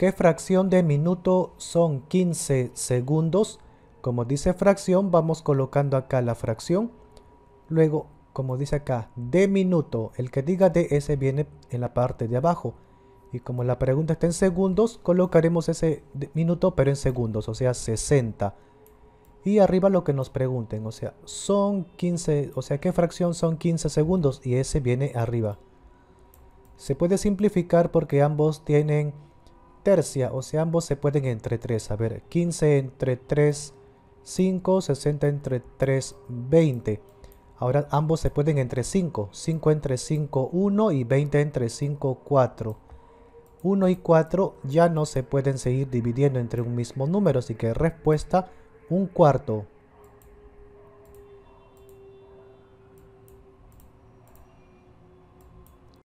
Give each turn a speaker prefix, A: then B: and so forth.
A: ¿Qué fracción de minuto son 15 segundos? Como dice fracción, vamos colocando acá la fracción. Luego, como dice acá, de minuto. El que diga de ese viene en la parte de abajo. Y como la pregunta está en segundos, colocaremos ese minuto, pero en segundos, o sea, 60. Y arriba lo que nos pregunten, o sea, son 15, o sea, ¿qué fracción son 15 segundos? Y ese viene arriba. Se puede simplificar porque ambos tienen tercia, o sea, ambos se pueden entre 3. A ver, 15 entre 3, 5, 60 entre 3, 20. Ahora ambos se pueden entre 5. 5 entre 5, 1 y 20 entre 5, 4. 1 y 4 ya no se pueden seguir dividiendo entre un mismo número, así que respuesta un cuarto.